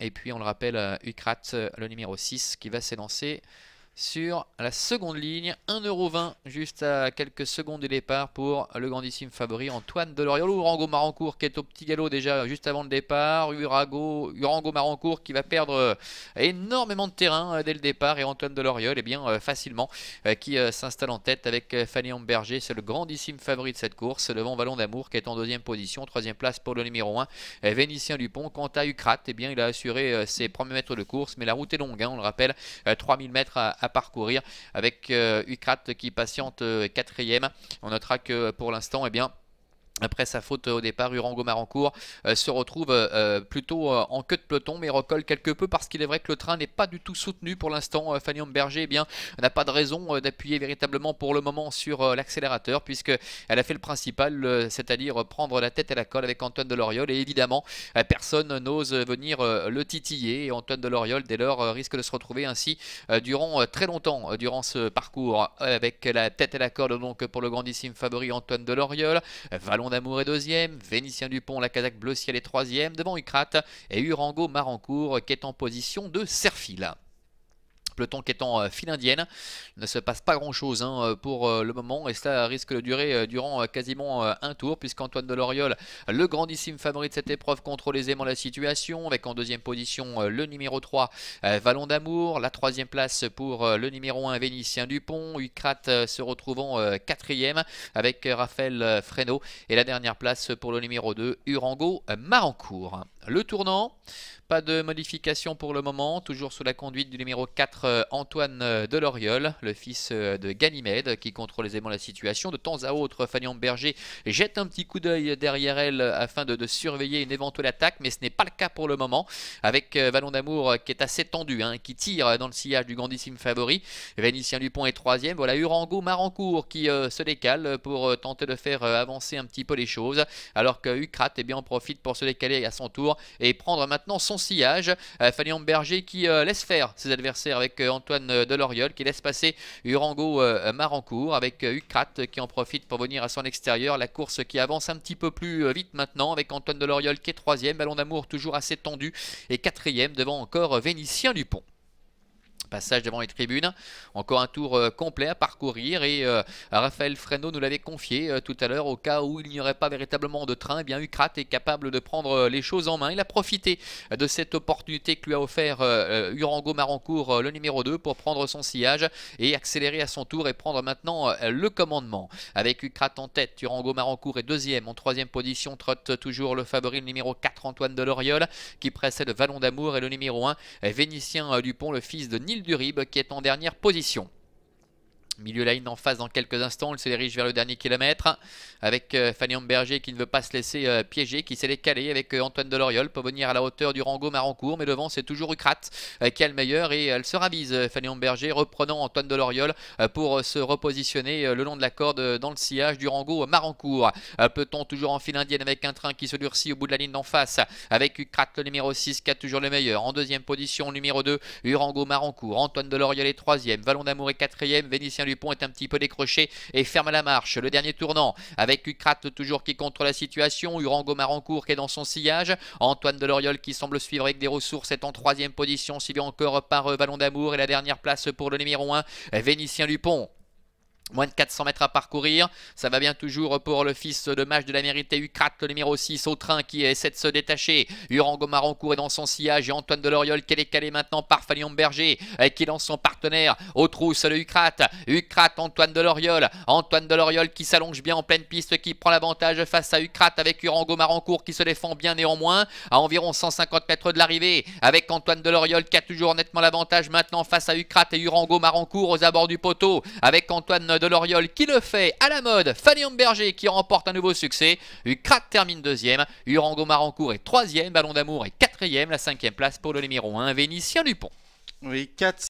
Et puis on le rappelle, euh, Ukrat, euh, le numéro 6, qui va s'élancer sur la seconde ligne. 1,20€ juste à quelques secondes du départ pour le grandissime favori Antoine ou Urango Marancourt qui est au petit galop déjà juste avant le départ. Urango Marancourt qui va perdre euh, énormément de terrain euh, dès le départ. Et Antoine Deloriol, et eh bien, euh, facilement, qui s'installe en tête avec Fanny Amberger. C'est le grandissime favori de cette course. Devant Vallon d'Amour qui est en deuxième position. Troisième place pour le numéro 1, Vénitien Dupont. Quant à Ucrate, eh bien, il a assuré ses premiers mètres de course. Mais la route est longue, hein, on le rappelle. 3000 mètres à parcourir avec Ukrat euh, qui patiente euh, quatrième. On notera que pour l'instant, eh bien, après sa faute au départ, Urango Marancourt euh, se retrouve euh, plutôt euh, en queue de peloton, mais recolle quelque peu parce qu'il est vrai que le train n'est pas du tout soutenu pour l'instant. Fanny Berger eh n'a pas de raison d'appuyer véritablement pour le moment sur l'accélérateur, puisqu'elle a fait le principal, c'est-à-dire prendre la tête à la colle avec Antoine Deloriol. Et évidemment, personne n'ose venir le titiller. Et Antoine Deloriol, dès lors, risque de se retrouver ainsi durant très longtemps, durant ce parcours, avec la tête et la corde donc pour le grandissime favori Antoine Deloriol. Loriol. D'amour est deuxième, Vénitien Dupont, la Kazakh Bleu Ciel est troisième, devant Ucrate et Urango Marancourt qui est en position de serfile qui est en euh, file indienne, il ne se passe pas grand chose hein, euh, pour euh, le moment et cela risque de durer durant quasiment un tour puisqu'Antoine Deloriol, le grandissime favori de cette épreuve, contrôle aisément la situation avec en deuxième position le numéro 3 Vallon d'Amour, la troisième place pour le numéro 1 Vénitien Dupont, Ucrate se retrouvant quatrième avec Raphaël Fresneau et la dernière place pour le numéro 2 Urango Marancourt le tournant. Pas de modification pour le moment, toujours sous la conduite du numéro 4 euh, Antoine euh, Deloriol, le fils euh, de Ganymède, qui contrôle aisément la situation. De temps à autre, Fanion Berger jette un petit coup d'œil derrière elle afin de, surveiller une éventuelle attaque, mais ce n'est pas le cas pour le moment, avec Vallon d'Amour qui est assez tendu, hein, qui tire dans le sillage du grandissime favori. Vénitien Dupont est troisième. Voilà Urango Marancourt qui se décale pour tenter de faire avancer un petit peu les choses, alors que Ucrate eh bien, en profite pour se décaler à son tour et prendre maintenant son sillage. Euh, Fanny Berger qui euh, laisse faire ses adversaires avec euh, Antoine Deloriol qui laisse passer Urango Marancourt avec Ucrate qui en profite pour venir à son extérieur. La course qui avance un petit peu plus vite maintenant avec Antoine Deloriol qui est troisième. Ballon d'amour toujours assez tendu et quatrième devant encore Vénitien Dupont. Passage devant les tribunes, encore un tour euh, complet à parcourir et euh, Raphaël Fresno nous l'avait confié euh, tout à l'heure au cas où il n'y aurait pas véritablement de train, eh bien Ucrate est capable de prendre les choses en main. Il a profité de cette opportunité que lui a offert Urango Marancourt le numéro 2 pour prendre son sillage et accélérer à son tour et prendre maintenant le commandement. Avec Ucrate en tête, Urango Marancourt est deuxième, en troisième position trotte toujours le favori le numéro 4 Antoine Deloriol qui précède Vallon d'Amour et le numéro 1 Vénitien Dupont le fils de Nil du Rib qui est en dernière position. Milieu ligne en face dans quelques instants, il se dirige vers le dernier kilomètre avec euh, Fanny Berger qui ne veut pas se laisser euh, piéger, qui s'est décalé avec euh, Antoine Deloriol pour venir à la hauteur du Rango Marancourt, mais devant c'est toujours Ucrate qui a le meilleur et elle se ravise Fanny Berger reprenant Antoine Deloriol pour se repositionner le long de la corde dans le sillage du Rango Marancourt. Peut-on toujours en file indienne avec un train qui se durcit au bout de la ligne d'en face avec Ucrate le numéro 6 qui a toujours le meilleur. En deuxième position, numéro 2, Urango Marancourt, Antoine Deloriol est troisième, Vallon d'Amour est quatrième, Vénitien Lupon est un petit peu décroché et ferme la marche. Le dernier tournant avec Ucrat toujours qui contrôle la situation. Urango Marancourt qui est dans son sillage. Antoine Deloriol qui semble suivre avec des ressources est en troisième position, bien encore par Vallon euh, d'Amour. Et la dernière place pour le numéro 1, Vénitien Lupon. Moins de 400 mètres à parcourir. Ça va bien toujours pour le fils de match de la mérité Ucrat, le numéro 6 au train qui essaie de se détacher. Urango Marancourt est dans son sillage et Antoine Deloriol qui est décalé maintenant par Fallion Berger euh, qui lance son partenaire au trousse le Ucrat. Ucrat, Antoine Deloriol. Antoine Deloriol qui s'allonge bien en pleine piste, qui prend l'avantage face à Ucrat avec Urango Marancourt qui se défend bien néanmoins à environ 150 mètres de l'arrivée avec Antoine Deloriol qui a toujours nettement l'avantage maintenant face à Ucrat et Urango Marancourt aux abords du poteau avec Antoine de qui le fait à la mode. Fanny Berger qui remporte un nouveau succès. Ucrat termine deuxième. Urango Marancourt est troisième. Ballon d'amour est quatrième. La cinquième place pour le numéro Un Vénitien Dupont. Oui, 4.